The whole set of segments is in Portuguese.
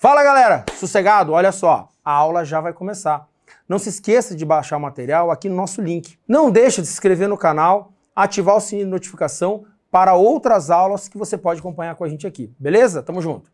Fala galera, sossegado? Olha só, a aula já vai começar. Não se esqueça de baixar o material aqui no nosso link. Não deixe de se inscrever no canal, ativar o sininho de notificação para outras aulas que você pode acompanhar com a gente aqui. Beleza? Tamo junto.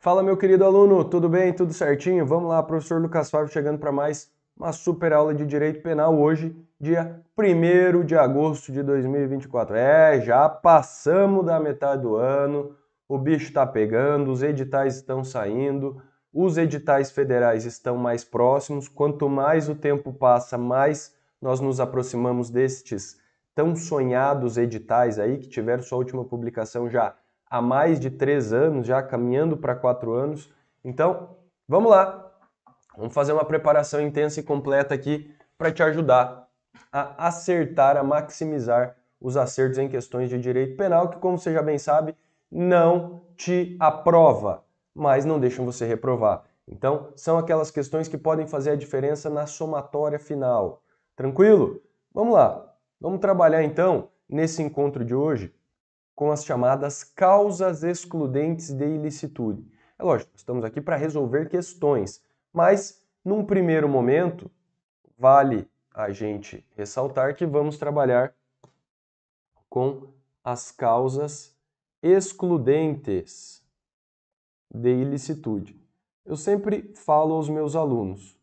Fala meu querido aluno, tudo bem? Tudo certinho? Vamos lá, professor Lucas Fábio chegando para mais uma super aula de Direito Penal hoje, dia 1 de agosto de 2024. É, já passamos da metade do ano o bicho está pegando, os editais estão saindo, os editais federais estão mais próximos. Quanto mais o tempo passa, mais nós nos aproximamos destes tão sonhados editais aí que tiveram sua última publicação já há mais de três anos, já caminhando para quatro anos. Então, vamos lá. Vamos fazer uma preparação intensa e completa aqui para te ajudar a acertar, a maximizar os acertos em questões de direito penal, que, como você já bem sabe, não te aprova, mas não deixam você reprovar. Então, são aquelas questões que podem fazer a diferença na somatória final. Tranquilo? Vamos lá. Vamos trabalhar então nesse encontro de hoje com as chamadas causas excludentes de ilicitude. É lógico, estamos aqui para resolver questões, mas num primeiro momento vale a gente ressaltar que vamos trabalhar com as causas excludentes de ilicitude. Eu sempre falo aos meus alunos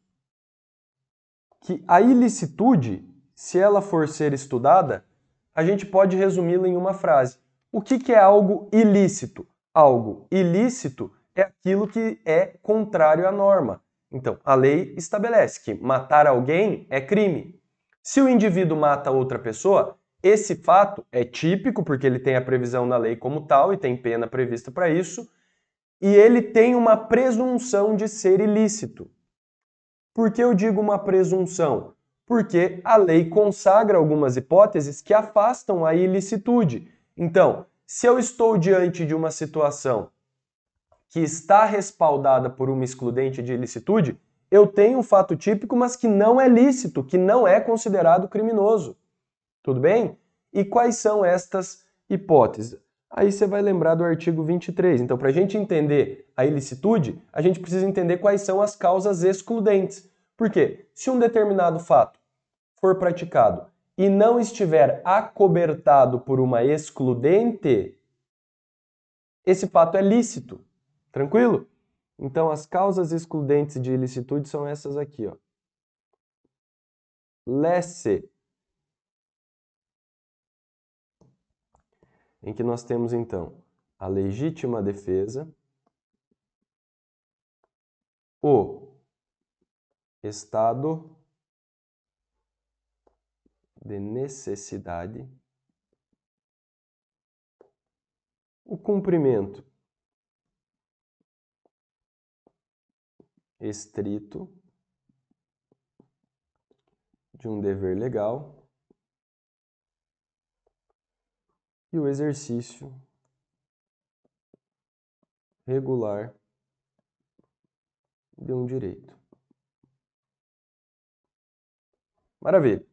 que a ilicitude, se ela for ser estudada, a gente pode resumi-la em uma frase. O que, que é algo ilícito? Algo ilícito é aquilo que é contrário à norma. Então, a lei estabelece que matar alguém é crime. Se o indivíduo mata outra pessoa, esse fato é típico porque ele tem a previsão na lei como tal e tem pena prevista para isso, e ele tem uma presunção de ser ilícito. Por que eu digo uma presunção? Porque a lei consagra algumas hipóteses que afastam a ilicitude. Então, se eu estou diante de uma situação que está respaldada por uma excludente de ilicitude, eu tenho um fato típico, mas que não é lícito, que não é considerado criminoso. Tudo bem? E quais são estas hipóteses? Aí você vai lembrar do artigo 23. Então, para a gente entender a ilicitude, a gente precisa entender quais são as causas excludentes. Por quê? Se um determinado fato for praticado e não estiver acobertado por uma excludente, esse fato é lícito. Tranquilo? Então, as causas excludentes de ilicitude são essas aqui, ó. Lesse em que nós temos então a legítima defesa, o estado de necessidade, o cumprimento estrito de um dever legal e o exercício regular de um direito. Maravilha.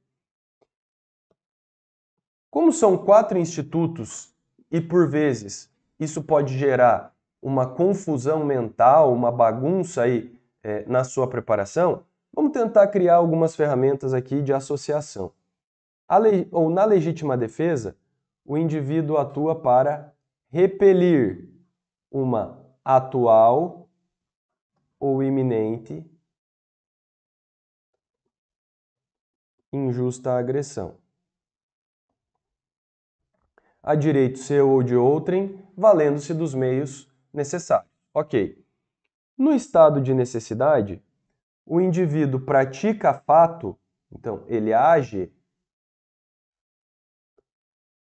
Como são quatro institutos e por vezes isso pode gerar uma confusão mental, uma bagunça aí é, na sua preparação, vamos tentar criar algumas ferramentas aqui de associação. ou na legítima defesa, o indivíduo atua para repelir uma atual ou iminente injusta agressão. A direito seu ou de outrem, valendo-se dos meios necessários. Ok. No estado de necessidade, o indivíduo pratica fato, então ele age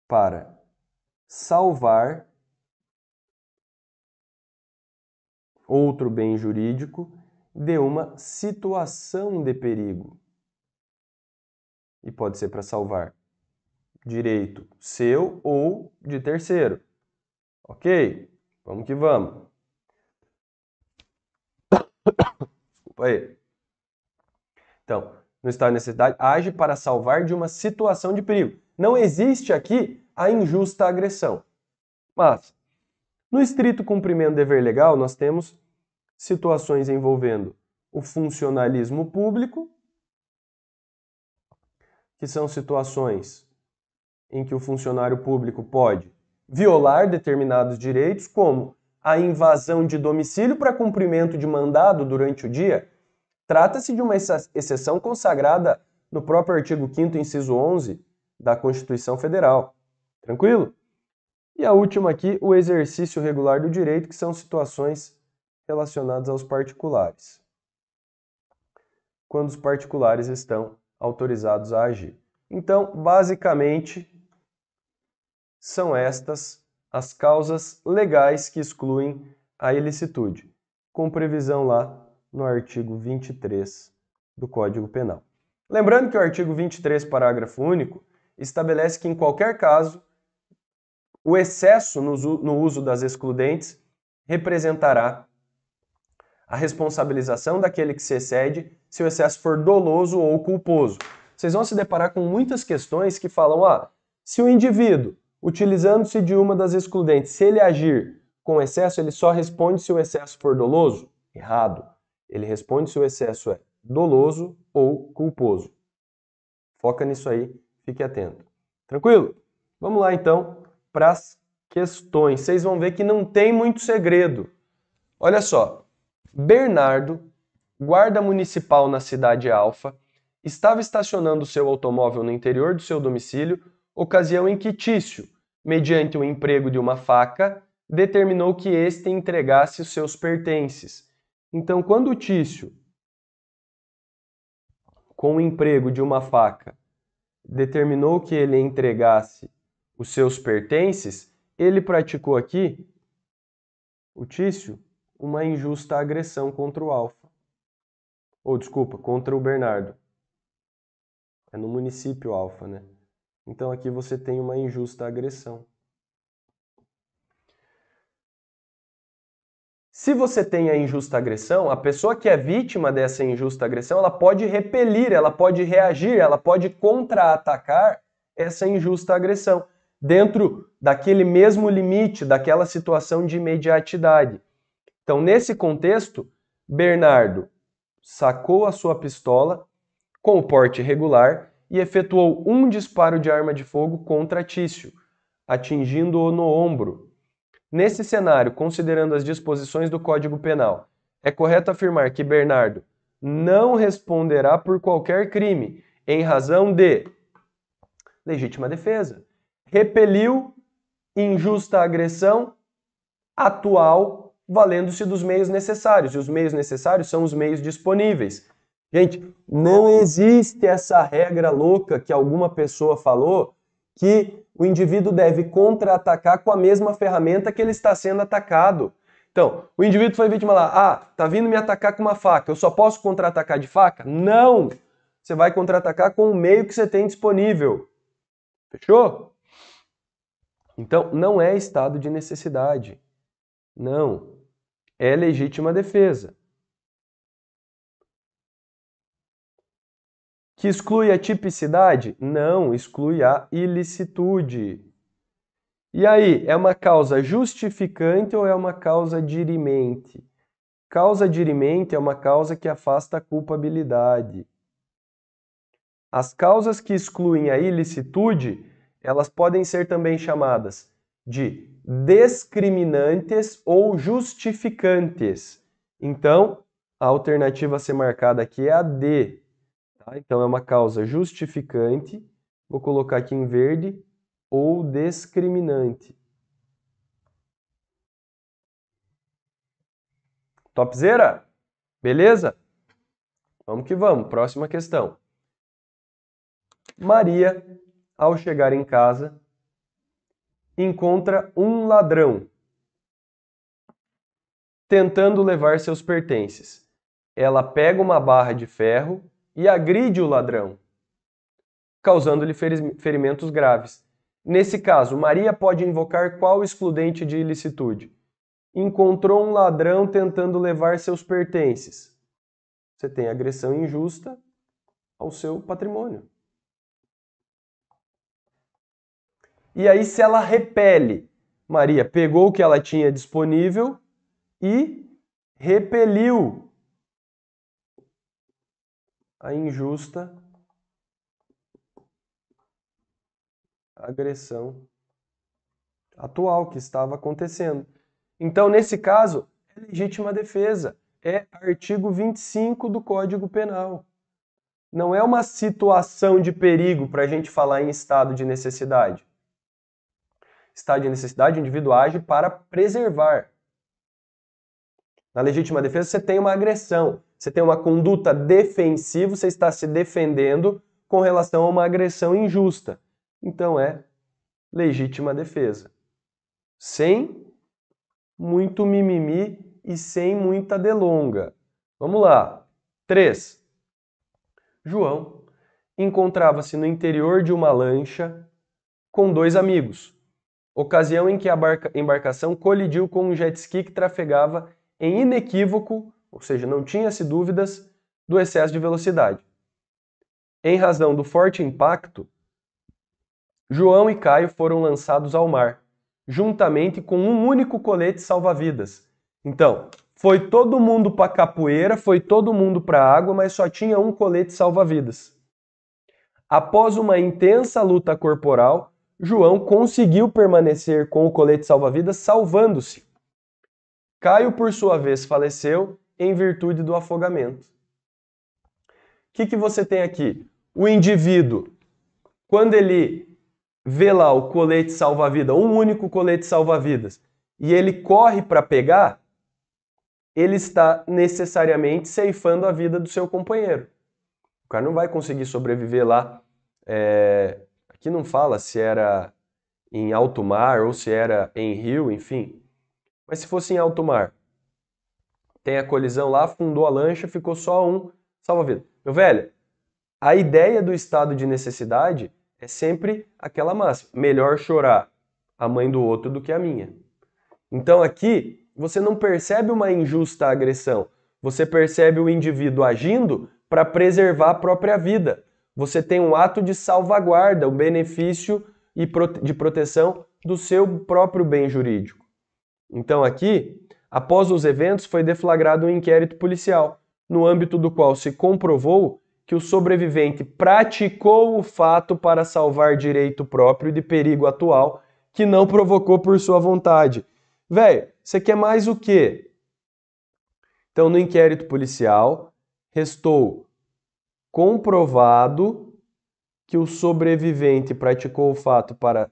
para salvar outro bem jurídico de uma situação de perigo. E pode ser para salvar direito seu ou de terceiro. Ok? Vamos que vamos. Desculpa aí. Então, no estado de necessidade, age para salvar de uma situação de perigo. Não existe aqui a injusta agressão. Mas, no estrito cumprimento do dever legal, nós temos situações envolvendo o funcionalismo público, que são situações em que o funcionário público pode violar determinados direitos, como a invasão de domicílio para cumprimento de mandado durante o dia. Trata-se de uma exceção consagrada no próprio artigo 5 inciso 11 da Constituição Federal. Tranquilo? E a última aqui, o exercício regular do direito, que são situações relacionadas aos particulares. Quando os particulares estão autorizados a agir. Então, basicamente, são estas as causas legais que excluem a ilicitude, com previsão lá no artigo 23 do Código Penal. Lembrando que o artigo 23, parágrafo único, estabelece que, em qualquer caso, o excesso no uso das excludentes representará a responsabilização daquele que se excede se o excesso for doloso ou culposo. Vocês vão se deparar com muitas questões que falam: ah, se o indivíduo, utilizando-se de uma das excludentes, se ele agir com excesso, ele só responde se o excesso for doloso? Errado. Ele responde se o excesso é doloso ou culposo. Foca nisso aí Fique atento. Tranquilo? Vamos lá então para as questões. Vocês vão ver que não tem muito segredo. Olha só. Bernardo, guarda municipal na cidade Alfa, estava estacionando seu automóvel no interior do seu domicílio, ocasião em que Tício, mediante o emprego de uma faca, determinou que este entregasse os seus pertences. Então, quando Tício, com o emprego de uma faca, determinou que ele entregasse os seus pertences, ele praticou aqui, o Tício, uma injusta agressão contra o Alfa. Ou, desculpa, contra o Bernardo. É no município Alfa, né? Então aqui você tem uma injusta agressão. Se você tem a injusta agressão, a pessoa que é vítima dessa injusta agressão, ela pode repelir, ela pode reagir, ela pode contra-atacar essa injusta agressão dentro daquele mesmo limite, daquela situação de imediatidade. Então, nesse contexto, Bernardo sacou a sua pistola com o porte regular e efetuou um disparo de arma de fogo contra Tício, atingindo-o no ombro, Nesse cenário, considerando as disposições do Código Penal, é correto afirmar que Bernardo não responderá por qualquer crime em razão de legítima defesa, repeliu injusta agressão atual, valendo-se dos meios necessários. E os meios necessários são os meios disponíveis. Gente, não existe essa regra louca que alguma pessoa falou que o indivíduo deve contra-atacar com a mesma ferramenta que ele está sendo atacado. Então, o indivíduo foi vítima lá, ah, tá vindo me atacar com uma faca, eu só posso contra-atacar de faca? Não! Você vai contra-atacar com o meio que você tem disponível. Fechou? Então, não é estado de necessidade. Não. É legítima defesa. Que exclui a tipicidade? Não, exclui a ilicitude. E aí, é uma causa justificante ou é uma causa dirimente? Causa dirimente é uma causa que afasta a culpabilidade. As causas que excluem a ilicitude, elas podem ser também chamadas de discriminantes ou justificantes. Então, a alternativa a ser marcada aqui é a D, Tá? Então, é uma causa justificante, vou colocar aqui em verde, ou discriminante. Topzera? Beleza? Vamos que vamos. Próxima questão. Maria, ao chegar em casa, encontra um ladrão tentando levar seus pertences. Ela pega uma barra de ferro e agride o ladrão, causando-lhe ferimentos graves. Nesse caso, Maria pode invocar qual excludente de ilicitude? Encontrou um ladrão tentando levar seus pertences. Você tem agressão injusta ao seu patrimônio. E aí, se ela repele, Maria pegou o que ela tinha disponível e repeliu a injusta agressão atual que estava acontecendo. Então, nesse caso, é legítima defesa. É artigo 25 do Código Penal. Não é uma situação de perigo para a gente falar em estado de necessidade. Estado de necessidade, o indivíduo age para preservar. Na legítima defesa, você tem uma agressão. Você tem uma conduta defensiva, você está se defendendo com relação a uma agressão injusta. Então é legítima defesa. Sem muito mimimi e sem muita delonga. Vamos lá. 3. João encontrava-se no interior de uma lancha com dois amigos, ocasião em que a embarcação colidiu com um jet ski que trafegava em inequívoco ou seja, não tinha-se dúvidas do excesso de velocidade. Em razão do forte impacto, João e Caio foram lançados ao mar, juntamente com um único colete salva-vidas. Então, foi todo mundo para capoeira, foi todo mundo para a água, mas só tinha um colete salva-vidas. Após uma intensa luta corporal, João conseguiu permanecer com o colete salva-vidas, salvando-se. Caio, por sua vez, faleceu em virtude do afogamento. O que, que você tem aqui? O indivíduo, quando ele vê lá o colete salva-vida, um único colete salva-vidas, e ele corre para pegar, ele está necessariamente ceifando a vida do seu companheiro. O cara não vai conseguir sobreviver lá. É... Aqui não fala se era em alto mar ou se era em rio, enfim. Mas se fosse em alto mar, tem a colisão lá, afundou a lancha, ficou só um salva-vida. Meu velho, a ideia do estado de necessidade é sempre aquela máxima: melhor chorar a mãe do outro do que a minha. Então aqui você não percebe uma injusta agressão, você percebe o indivíduo agindo para preservar a própria vida. Você tem um ato de salvaguarda, o um benefício e de proteção do seu próprio bem jurídico. Então aqui Após os eventos, foi deflagrado um inquérito policial, no âmbito do qual se comprovou que o sobrevivente praticou o fato para salvar direito próprio de perigo atual que não provocou por sua vontade. Velho, você quer mais o quê? Então, no inquérito policial, restou comprovado que o sobrevivente praticou o fato para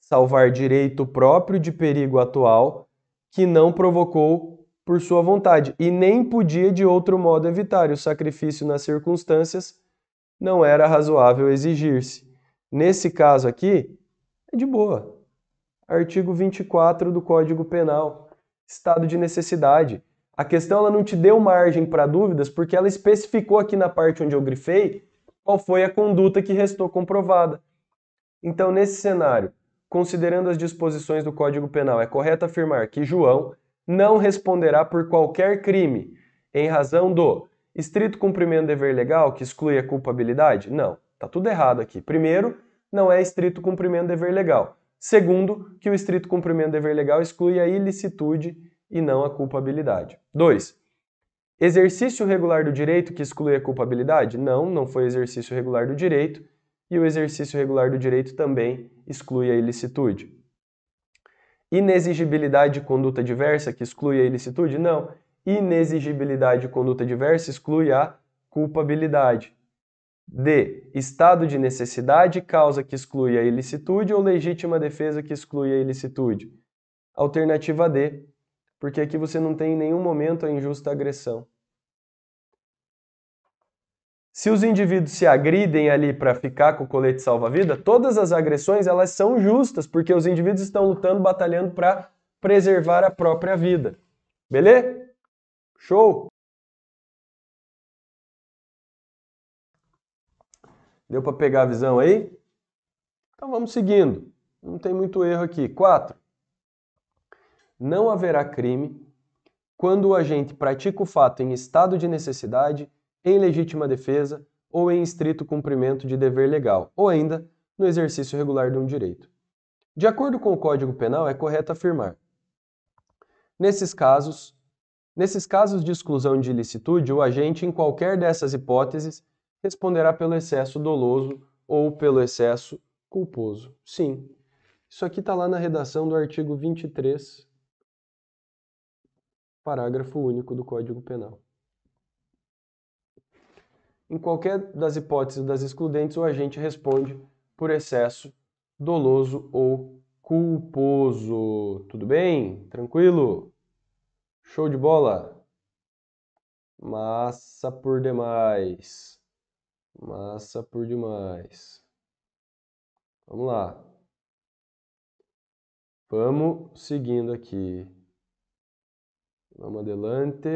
salvar direito próprio de perigo atual que não provocou por sua vontade, e nem podia de outro modo evitar, o sacrifício nas circunstâncias não era razoável exigir-se. Nesse caso aqui, é de boa. Artigo 24 do Código Penal, estado de necessidade. A questão ela não te deu margem para dúvidas, porque ela especificou aqui na parte onde eu grifei qual foi a conduta que restou comprovada. Então, nesse cenário, considerando as disposições do Código Penal, é correto afirmar que João não responderá por qualquer crime em razão do estrito cumprimento do dever legal, que exclui a culpabilidade? Não, tá tudo errado aqui. Primeiro, não é estrito cumprimento do dever legal. Segundo, que o estrito cumprimento do dever legal exclui a ilicitude e não a culpabilidade. Dois, Exercício regular do direito que exclui a culpabilidade? Não, não foi exercício regular do direito e o exercício regular do direito também exclui a ilicitude. Inexigibilidade de conduta diversa que exclui a ilicitude? Não. Inexigibilidade de conduta diversa exclui a culpabilidade. D. Estado de necessidade, causa que exclui a ilicitude ou legítima defesa que exclui a ilicitude. Alternativa D. Porque aqui você não tem em nenhum momento a injusta agressão. Se os indivíduos se agridem ali para ficar com o colete salva-vida, todas as agressões elas são justas, porque os indivíduos estão lutando, batalhando para preservar a própria vida. Beleza? Show! Deu para pegar a visão aí? Então vamos seguindo. Não tem muito erro aqui. 4. Não haverá crime quando o agente pratica o fato em estado de necessidade em legítima defesa ou em estrito cumprimento de dever legal, ou ainda no exercício regular de um direito. De acordo com o Código Penal, é correto afirmar: nesses casos, nesses casos de exclusão de ilicitude, o agente, em qualquer dessas hipóteses, responderá pelo excesso doloso ou pelo excesso culposo. Sim, isso aqui está lá na redação do artigo 23, parágrafo único do Código Penal. Em qualquer das hipóteses das excludentes, o agente responde por excesso doloso ou culposo. Tudo bem? Tranquilo? Show de bola? Massa por demais. Massa por demais. Vamos lá. Vamos seguindo aqui. Vamos adelante.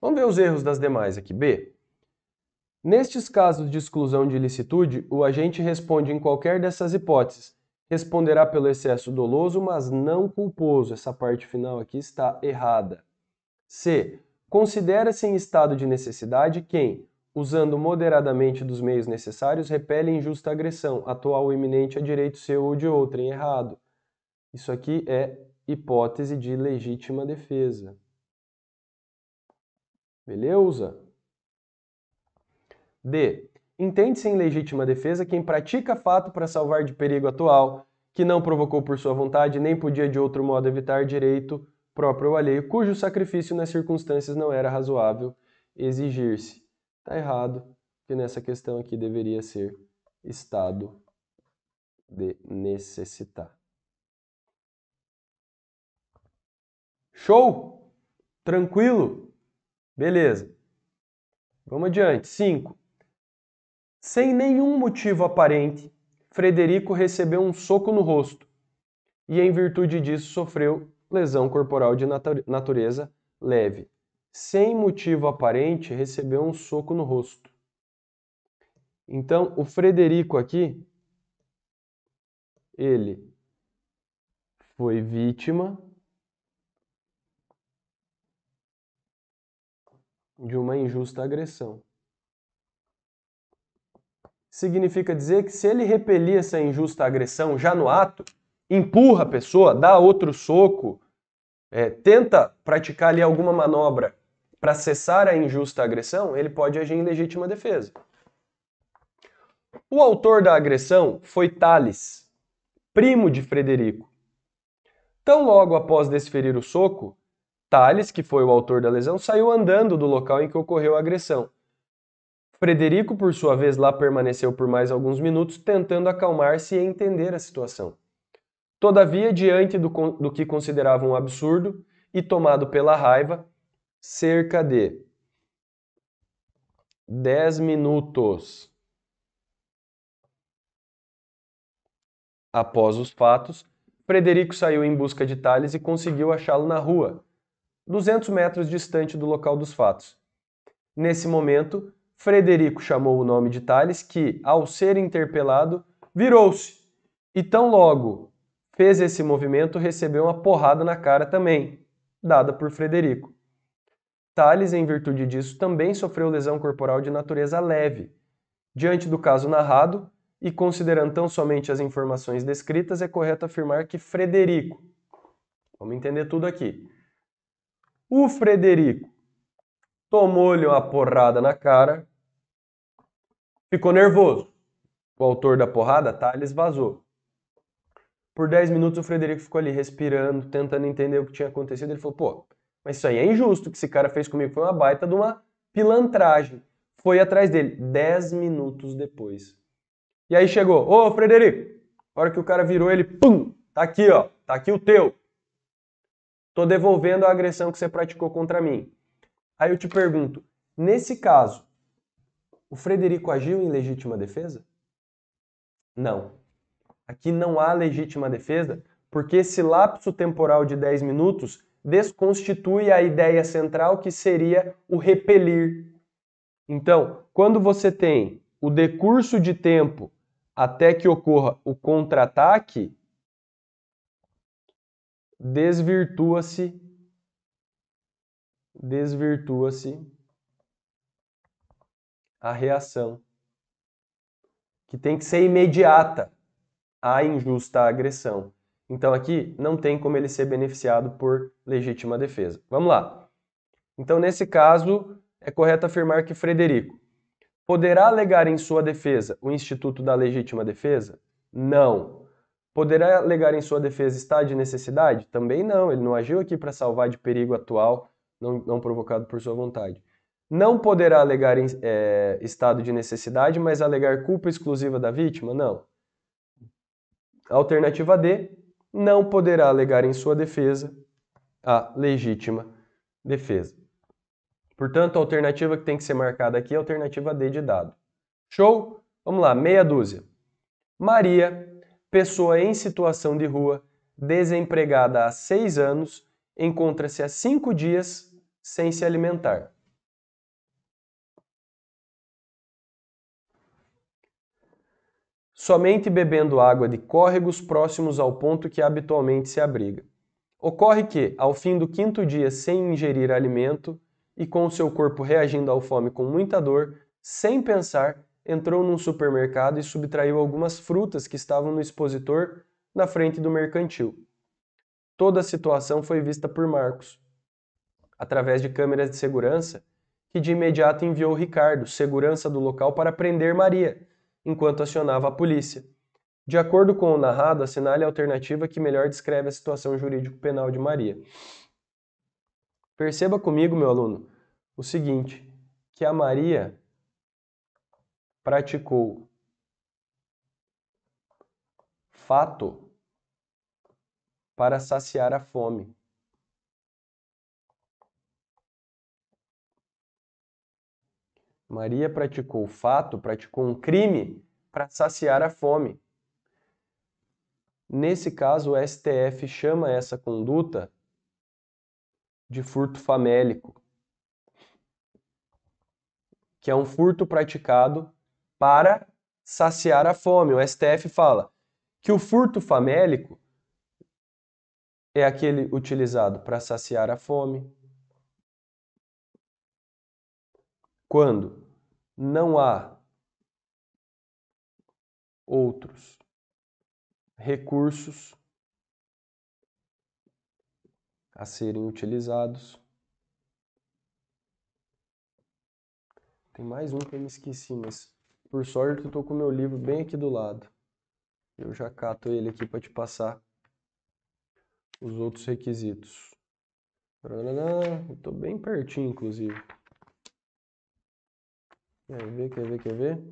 Vamos ver os erros das demais aqui. B. Nestes casos de exclusão de ilicitude, o agente responde em qualquer dessas hipóteses. Responderá pelo excesso doloso, mas não culposo. Essa parte final aqui está errada. C. Considera-se em estado de necessidade quem, usando moderadamente dos meios necessários, repele injusta agressão, atual ou iminente a direito seu ou de outrem. Errado. Isso aqui é hipótese de legítima defesa. Beleza? D. Entende-se em legítima defesa quem pratica fato para salvar de perigo atual, que não provocou por sua vontade, nem podia de outro modo evitar direito próprio ou alheio, cujo sacrifício nas circunstâncias não era razoável exigir-se. Está errado, que nessa questão aqui deveria ser estado de necessitar. Show? Tranquilo? Beleza. Vamos adiante. 5. Sem nenhum motivo aparente, Frederico recebeu um soco no rosto e, em virtude disso, sofreu lesão corporal de natureza leve. Sem motivo aparente, recebeu um soco no rosto. Então, o Frederico aqui, ele foi vítima de uma injusta agressão. Significa dizer que se ele repelir essa injusta agressão já no ato, empurra a pessoa, dá outro soco, é, tenta praticar ali alguma manobra para cessar a injusta agressão, ele pode agir em legítima defesa. O autor da agressão foi Tales, primo de Frederico. Tão logo após desferir o soco, Tales, que foi o autor da lesão, saiu andando do local em que ocorreu a agressão. Frederico, por sua vez, lá permaneceu por mais alguns minutos, tentando acalmar-se e entender a situação. Todavia, diante do, do que considerava um absurdo e tomado pela raiva, cerca de 10 minutos após os fatos, Frederico saiu em busca de Tales e conseguiu achá-lo na rua, 200 metros distante do local dos fatos. Nesse momento, Frederico chamou o nome de Tales, que, ao ser interpelado, virou-se e, tão logo fez esse movimento, recebeu uma porrada na cara também, dada por Frederico. Tales, em virtude disso, também sofreu lesão corporal de natureza leve. Diante do caso narrado, e considerando tão somente as informações descritas, é correto afirmar que Frederico, vamos entender tudo aqui, o Frederico tomou-lhe uma porrada na cara, ficou nervoso. O autor da porrada, Thales, tá, vazou. Por 10 minutos o Frederico ficou ali respirando, tentando entender o que tinha acontecido. Ele falou: pô, mas isso aí é injusto. O que esse cara fez comigo foi uma baita de uma pilantragem. Foi atrás dele. 10 minutos depois. E aí chegou: ô, Frederico, a hora que o cara virou ele, pum, tá aqui, ó, tá aqui o teu. Estou devolvendo a agressão que você praticou contra mim. Aí eu te pergunto, nesse caso, o Frederico agiu em legítima defesa? Não. Aqui não há legítima defesa, porque esse lapso temporal de 10 minutos desconstitui a ideia central que seria o repelir. Então, quando você tem o decurso de tempo até que ocorra o contra-ataque, desvirtua-se desvirtua-se a reação que tem que ser imediata à injusta agressão. Então aqui não tem como ele ser beneficiado por legítima defesa. Vamos lá. Então nesse caso é correto afirmar que Frederico poderá alegar em sua defesa o instituto da legítima defesa? Não. Poderá alegar em sua defesa estado de necessidade? Também não, ele não agiu aqui para salvar de perigo atual não, não, provocado por sua vontade. Não poderá alegar em, é, estado de necessidade, mas alegar culpa exclusiva da vítima? Não. Alternativa D, não poderá alegar em sua defesa a legítima defesa. Portanto, a alternativa que tem que ser marcada aqui é a alternativa D de dado. Show? Vamos lá, meia dúzia. Maria pessoa em situação de rua, desempregada há seis anos, encontra-se há cinco dias sem se alimentar. Somente bebendo água de córregos próximos ao ponto que habitualmente se abriga. Ocorre que, ao fim do quinto dia sem ingerir alimento e com seu corpo reagindo à fome com muita dor, sem pensar, entrou num supermercado e subtraiu algumas frutas que estavam no expositor na frente do mercantil. Toda a situação foi vista por Marcos, através de câmeras de segurança, que de imediato enviou Ricardo, segurança do local, para prender Maria, enquanto acionava a polícia. De acordo com o narrado, assinale a alternativa que melhor descreve a situação jurídico-penal de Maria. Perceba comigo, meu aluno, o seguinte, que a Maria praticou. Fato para saciar a fome. Maria praticou fato, praticou um crime para saciar a fome. Nesse caso, o STF chama essa conduta de furto famélico, que é um furto praticado para saciar a fome. O STF fala que o furto famélico é aquele utilizado para saciar a fome. Quando não há outros recursos a serem utilizados. Tem mais um que eu me esqueci, mas por sorte, eu tô com o meu livro bem aqui do lado. Eu já cato ele aqui para te passar os outros requisitos. Estou bem pertinho, inclusive. Quer ver, quer ver, quer ver?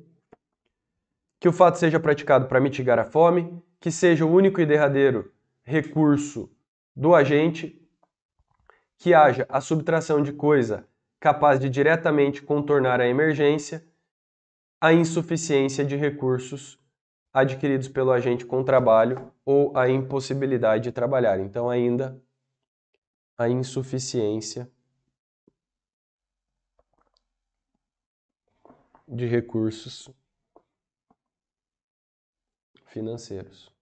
Que o fato seja praticado para mitigar a fome, que seja o único e derradeiro recurso do agente, que haja a subtração de coisa capaz de diretamente contornar a emergência, a insuficiência de recursos adquiridos pelo agente com trabalho ou a impossibilidade de trabalhar. Então, ainda a insuficiência de recursos financeiros.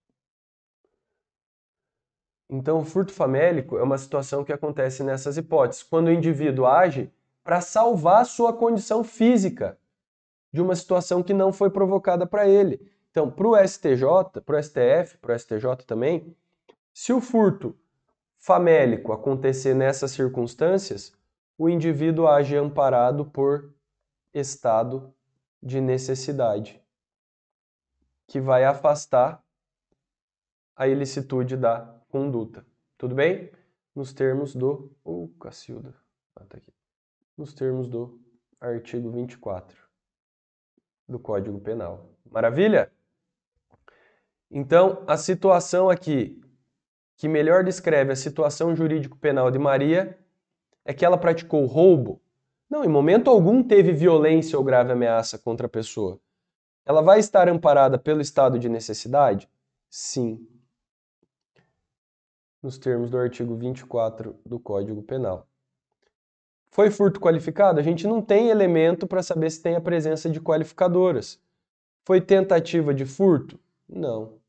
Então, o furto famélico é uma situação que acontece nessas hipóteses, quando o indivíduo age para salvar sua condição física de uma situação que não foi provocada para ele. Então, para o STJ, para o STF, para o STJ também, se o furto famélico acontecer nessas circunstâncias, o indivíduo age amparado por estado de necessidade, que vai afastar a ilicitude da conduta. Tudo bem? Nos termos do. Ô, oh, Cacilda. Ah, tá aqui. Nos termos do artigo 24 do Código Penal. Maravilha? Então, a situação aqui que melhor descreve a situação jurídico-penal de Maria é que ela praticou roubo. Não, em momento algum teve violência ou grave ameaça contra a pessoa. Ela vai estar amparada pelo estado de necessidade? Sim. Nos termos do artigo 24 do Código Penal. Foi furto qualificado? A gente não tem elemento para saber se tem a presença de qualificadoras. Foi tentativa de furto? Não.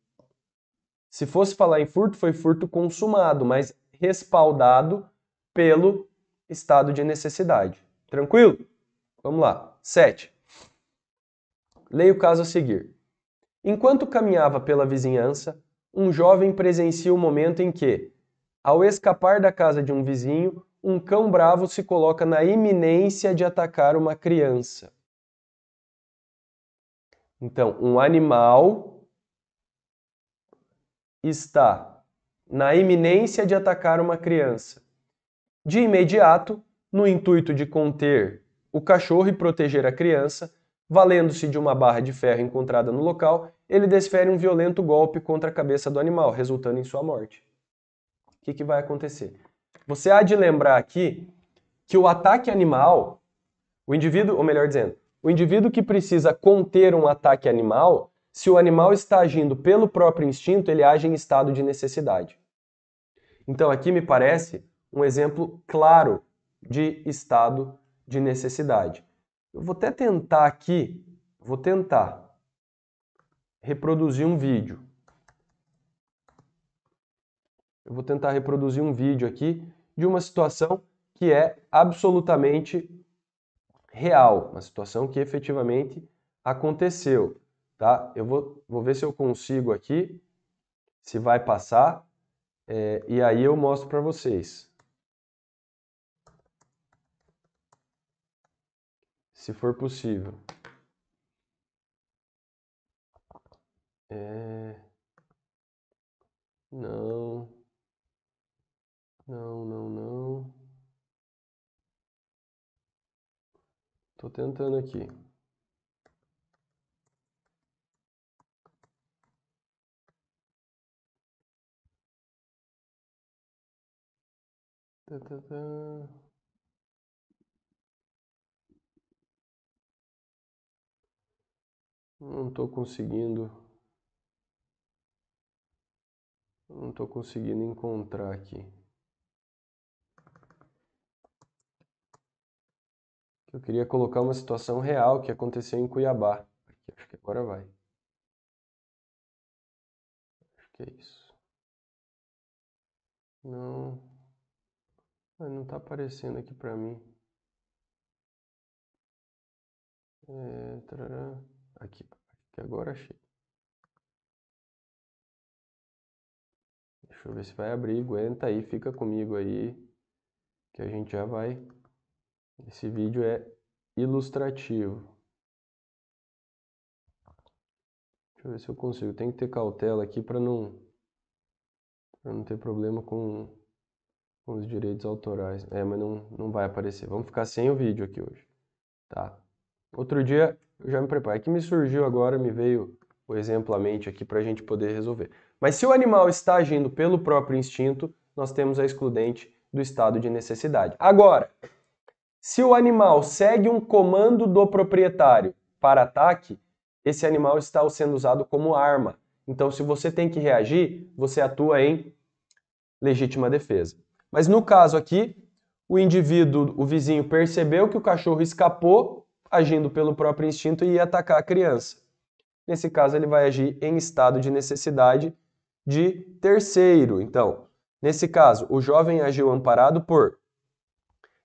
Se fosse falar em furto, foi furto consumado, mas respaldado pelo estado de necessidade. Tranquilo? Vamos lá. 7. Leia o caso a seguir. Enquanto caminhava pela vizinhança, um jovem presencia o momento em que, ao escapar da casa de um vizinho, um cão bravo se coloca na iminência de atacar uma criança. Então, um animal está na iminência de atacar uma criança. De imediato, no intuito de conter o cachorro e proteger a criança, valendo-se de uma barra de ferro encontrada no local, ele desfere um violento golpe contra a cabeça do animal, resultando em sua morte. O que, que vai acontecer? Você há de lembrar aqui que o ataque animal, o indivíduo, ou melhor dizendo, o indivíduo que precisa conter um ataque animal, se o animal está agindo pelo próprio instinto, ele age em estado de necessidade. Então aqui me parece um exemplo claro de estado de necessidade. Eu vou até tentar aqui, vou tentar reproduzir um vídeo. Eu vou tentar reproduzir um vídeo aqui de uma situação que é absolutamente real, uma situação que efetivamente aconteceu, tá? Eu vou, vou ver se eu consigo aqui, se vai passar, é, e aí eu mostro para vocês. Se for possível. É... Não. Não, não, não. Tô tentando aqui. Tá, tá, tá. Não estou conseguindo. Não estou conseguindo encontrar aqui. Eu queria colocar uma situação real que aconteceu em Cuiabá. Aqui, acho que agora vai. Acho que é isso. Não. Ah, não está aparecendo aqui para mim. É, tarará. Aqui, que agora achei. Deixa eu ver se vai abrir. Aguenta aí, fica comigo aí, que a gente já vai esse vídeo é ilustrativo. Deixa eu ver se eu consigo. Tem que ter cautela aqui para não, pra não ter problema com, com os direitos autorais. É, mas não, não vai aparecer. Vamos ficar sem o vídeo aqui hoje. Tá. Outro dia eu já me preparei. É que me surgiu agora, me veio o exemplo à mente aqui para a gente poder resolver. Mas se o animal está agindo pelo próprio instinto, nós temos a excludente do estado de necessidade. Agora, se o animal segue um comando do proprietário para ataque, esse animal está sendo usado como arma. Então, se você tem que reagir, você atua em legítima defesa. Mas no caso aqui, o indivíduo, o vizinho, percebeu que o cachorro escapou, agindo pelo próprio instinto, e ia atacar a criança. Nesse caso, ele vai agir em estado de necessidade de terceiro. Então, nesse caso, o jovem agiu amparado por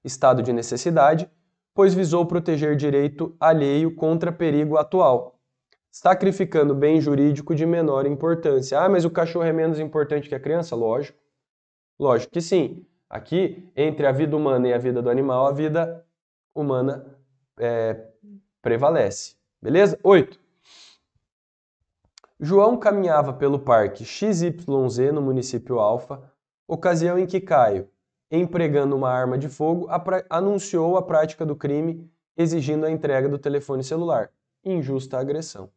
estado de necessidade, pois visou proteger direito alheio contra perigo atual, sacrificando bem jurídico de menor importância. Ah, mas o cachorro é menos importante que a criança? Lógico. Lógico que sim. Aqui, entre a vida humana e a vida do animal, a vida humana é, prevalece. Beleza? 8. João caminhava pelo parque XYZ no município Alfa, ocasião em que Caio, empregando uma arma de fogo, anunciou a prática do crime, exigindo a entrega do telefone celular. Injusta agressão.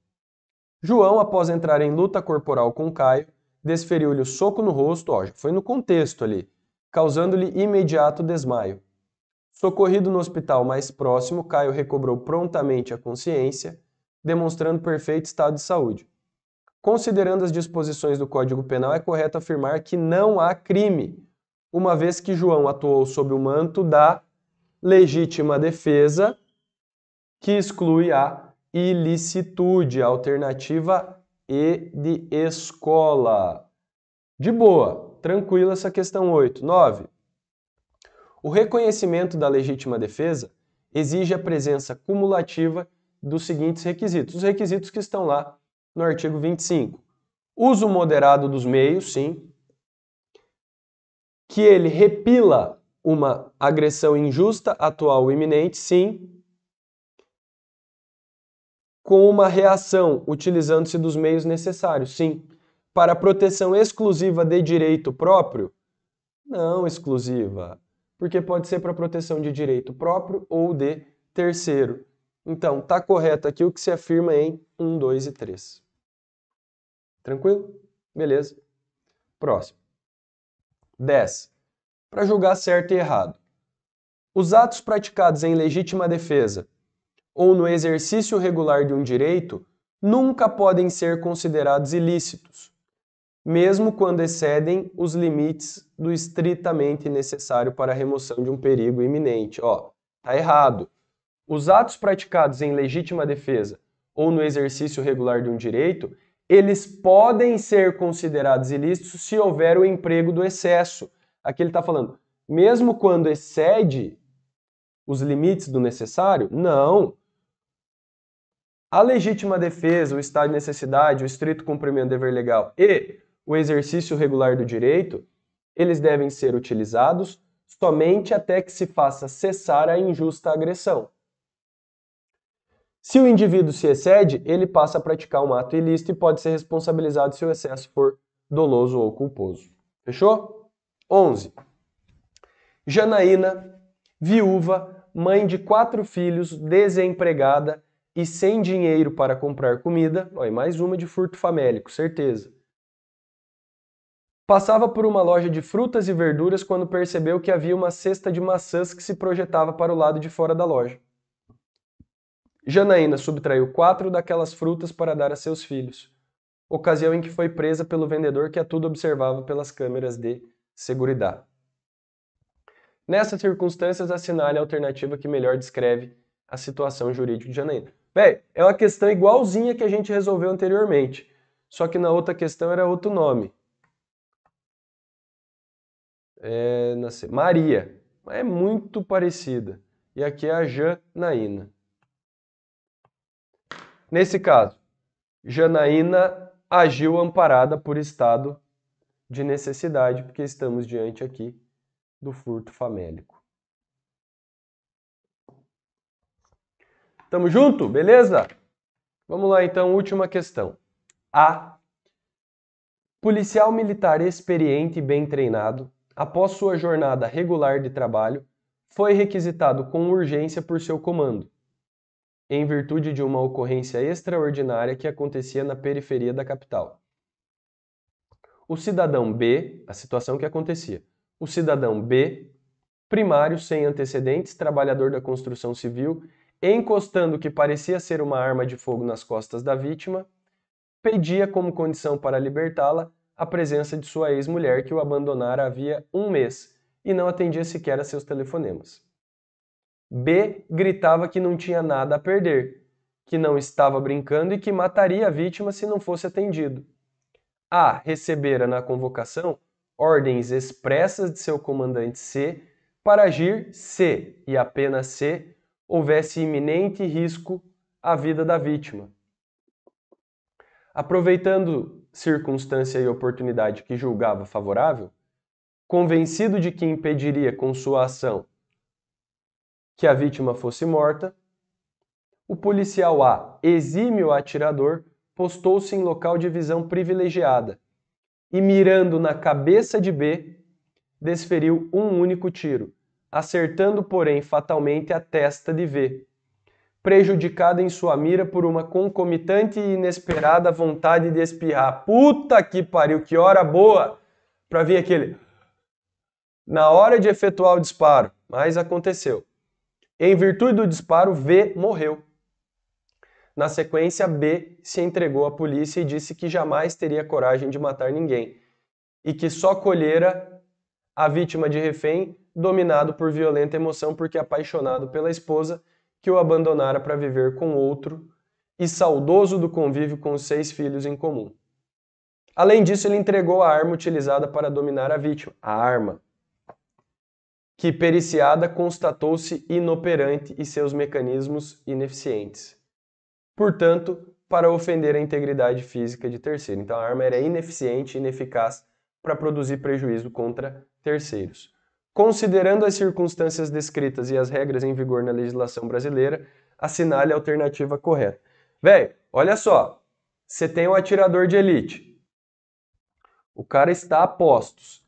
João, após entrar em luta corporal com Caio, desferiu-lhe o soco no rosto, ó, foi no contexto ali, causando-lhe imediato desmaio. Socorrido no hospital mais próximo, Caio recobrou prontamente a consciência, demonstrando perfeito estado de saúde. Considerando as disposições do Código Penal, é correto afirmar que não há crime uma vez que João atuou sob o manto da legítima defesa, que exclui a ilicitude, a alternativa E de escola. De boa, tranquila essa questão 8. 9. O reconhecimento da legítima defesa exige a presença cumulativa dos seguintes requisitos. Os requisitos que estão lá no artigo 25. Uso moderado dos meios, sim, que ele repila uma agressão injusta, atual ou iminente, sim, com uma reação, utilizando-se dos meios necessários, sim. Para proteção exclusiva de direito próprio? Não exclusiva, porque pode ser para proteção de direito próprio ou de terceiro. Então, está correto aqui o que se afirma em 1, 2 e 3. Tranquilo? Beleza? Próximo. 10. Para julgar certo e errado. Os atos praticados em legítima defesa ou no exercício regular de um direito nunca podem ser considerados ilícitos, mesmo quando excedem os limites do estritamente necessário para a remoção de um perigo iminente. Ó, tá errado. Os atos praticados em legítima defesa ou no exercício regular de um direito eles podem ser considerados ilícitos se houver o emprego do excesso. Aqui ele está falando, mesmo quando excede os limites do necessário? Não. A legítima defesa, o estado de necessidade, o estrito cumprimento do dever legal e o exercício regular do direito, eles devem ser utilizados somente até que se faça cessar a injusta agressão. Se o indivíduo se excede, ele passa a praticar um ato ilícito e pode ser responsabilizado se o excesso for doloso ou culposo. Fechou? 11. Janaína, viúva, mãe de quatro filhos, desempregada e sem dinheiro para comprar comida. olha mais uma de furto famélico, certeza. Passava por uma loja de frutas e verduras quando percebeu que havia uma cesta de maçãs que se projetava para o lado de fora da loja. Janaína subtraiu quatro daquelas frutas para dar a seus filhos, ocasião em que foi presa pelo vendedor que a tudo observava pelas câmeras de segurança. Nessas circunstâncias, assinale a alternativa que melhor descreve a situação jurídica de Janaína. Bem, é uma questão igualzinha que a gente resolveu anteriormente, só que na outra questão era outro nome. É, Maria. É muito parecida. E aqui é a Janaína. Nesse caso, Janaína agiu amparada por estado de necessidade, porque estamos diante aqui do furto famélico. Tamo junto, beleza? Vamos lá então, última questão. A policial militar experiente e bem treinado, após sua jornada regular de trabalho, foi requisitado com urgência por seu comando em virtude de uma ocorrência extraordinária que acontecia na periferia da capital. O cidadão B, a situação que acontecia. O cidadão B, primário sem antecedentes, trabalhador da construção civil, encostando o que parecia ser uma arma de fogo nas costas da vítima, pedia como condição para libertá-la a presença de sua ex-mulher que o abandonara havia um mês e não atendia sequer a seus telefonemas. B gritava que não tinha nada a perder, que não estava brincando e que mataria a vítima se não fosse atendido. A recebera na convocação ordens expressas de seu comandante C para agir se e apenas se houvesse iminente risco à vida da vítima. Aproveitando circunstância e oportunidade que julgava favorável, convencido de que impediria com sua ação que a vítima fosse morta, o policial A, exímio atirador, postou-se em local de visão privilegiada e, mirando na cabeça de B, desferiu um único tiro, acertando, porém, fatalmente a testa de V, prejudicada em sua mira por uma concomitante e inesperada vontade de espirrar. Puta que pariu, que hora boa! para vir aquele. Na hora de efetuar o disparo, mas aconteceu. Em virtude do disparo, V morreu. Na sequência, B se entregou à polícia e disse que jamais teria coragem de matar ninguém e que só colhera a vítima de refém, dominado por violenta emoção porque apaixonado pela esposa que o abandonara para viver com outro e saudoso do convívio com os seis filhos em comum. Além disso, ele entregou a arma utilizada para dominar a vítima, a arma, que periciada constatou-se inoperante e seus mecanismos ineficientes. Portanto, para ofender a integridade física de terceiro. Então, a arma era ineficiente, e ineficaz para produzir prejuízo contra terceiros. Considerando as circunstâncias descritas e as regras em vigor na legislação brasileira, assinale a alternativa correta. Véi, olha só. Você tem um atirador de elite. O cara está a postos.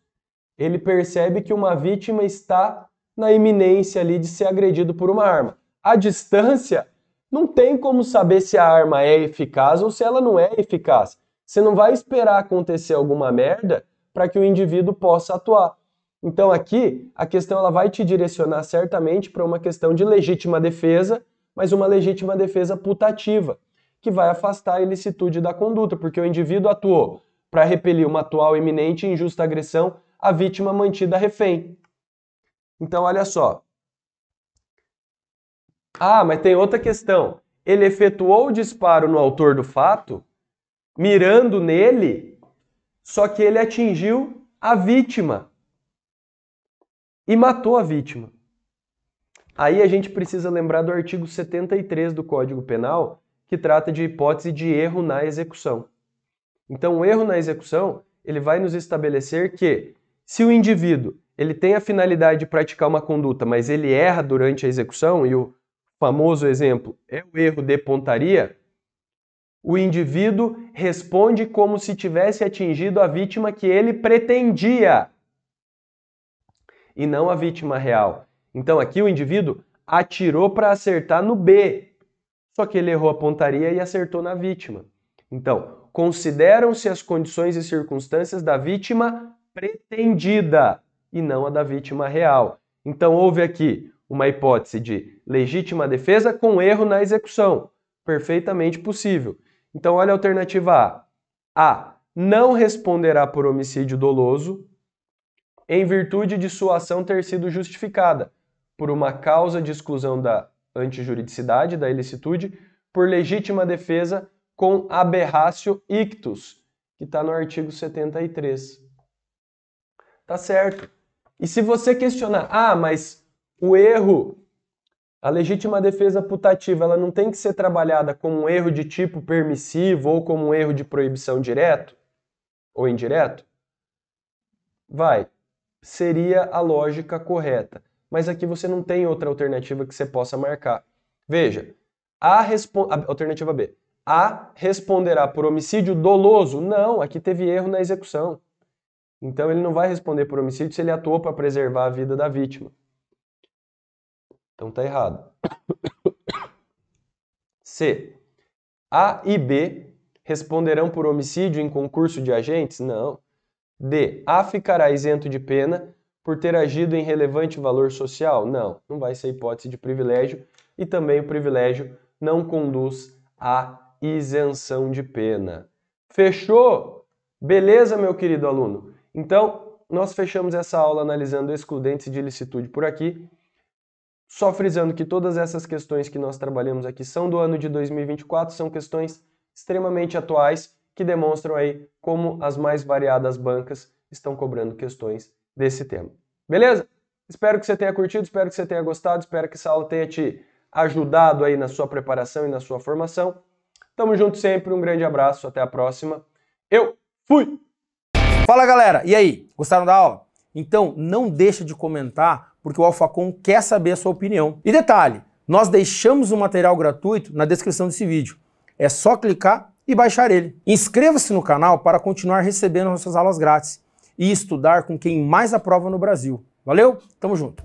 Ele percebe que uma vítima está na iminência ali de ser agredido por uma arma. A distância não tem como saber se a arma é eficaz ou se ela não é eficaz. Você não vai esperar acontecer alguma merda para que o indivíduo possa atuar. Então aqui a questão ela vai te direcionar certamente para uma questão de legítima defesa, mas uma legítima defesa putativa, que vai afastar a ilicitude da conduta, porque o indivíduo atuou para repelir uma atual iminente e injusta agressão a vítima mantida refém. Então, olha só. Ah, mas tem outra questão. Ele efetuou o disparo no autor do fato, mirando nele, só que ele atingiu a vítima e matou a vítima. Aí a gente precisa lembrar do artigo 73 do Código Penal, que trata de hipótese de erro na execução. Então, o erro na execução, ele vai nos estabelecer que se o indivíduo ele tem a finalidade de praticar uma conduta, mas ele erra durante a execução, e o famoso exemplo é o erro de pontaria, o indivíduo responde como se tivesse atingido a vítima que ele pretendia e não a vítima real. Então aqui o indivíduo atirou para acertar no B, só que ele errou a pontaria e acertou na vítima. Então, consideram-se as condições e circunstâncias da vítima pretendida e não a da vítima real. Então houve aqui uma hipótese de legítima defesa com erro na execução, perfeitamente possível. Então olha a alternativa A. A não responderá por homicídio doloso em virtude de sua ação ter sido justificada por uma causa de exclusão da antijuridicidade, da ilicitude, por legítima defesa com aberratio ictus, que está no artigo 73 tá certo. E se você questionar, ah, mas o erro, a legítima defesa putativa, ela não tem que ser trabalhada como um erro de tipo permissivo ou como um erro de proibição direto ou indireto? Vai, seria a lógica correta. Mas aqui você não tem outra alternativa que você possa marcar. Veja, a, a alternativa B. A responderá por homicídio doloso? Não, aqui teve erro na execução. Então ele não vai responder por homicídio se ele atuou para preservar a vida da vítima. Então tá errado. C. A e B responderão por homicídio em concurso de agentes? Não. D. A ficará isento de pena por ter agido em relevante valor social? Não, não vai ser hipótese de privilégio e também o privilégio não conduz à isenção de pena. Fechou? Beleza, meu querido aluno? Então, nós fechamos essa aula analisando excludentes de ilicitude por aqui. Só frisando que todas essas questões que nós trabalhamos aqui são do ano de 2024, são questões extremamente atuais que demonstram aí como as mais variadas bancas estão cobrando questões desse tema. Beleza? Espero que você tenha curtido, espero que você tenha gostado, espero que essa aula tenha te ajudado aí na sua preparação e na sua formação. Tamo junto sempre, um grande abraço, até a próxima. Eu fui! Fala galera, e aí? Gostaram da aula? Então não deixa de comentar, porque o Alfacom quer saber a sua opinião. E detalhe, nós deixamos o um material gratuito na descrição desse vídeo. É só clicar e baixar ele. Inscreva-se no canal para continuar recebendo nossas aulas grátis e estudar com quem mais aprova no Brasil. Valeu? Tamo junto!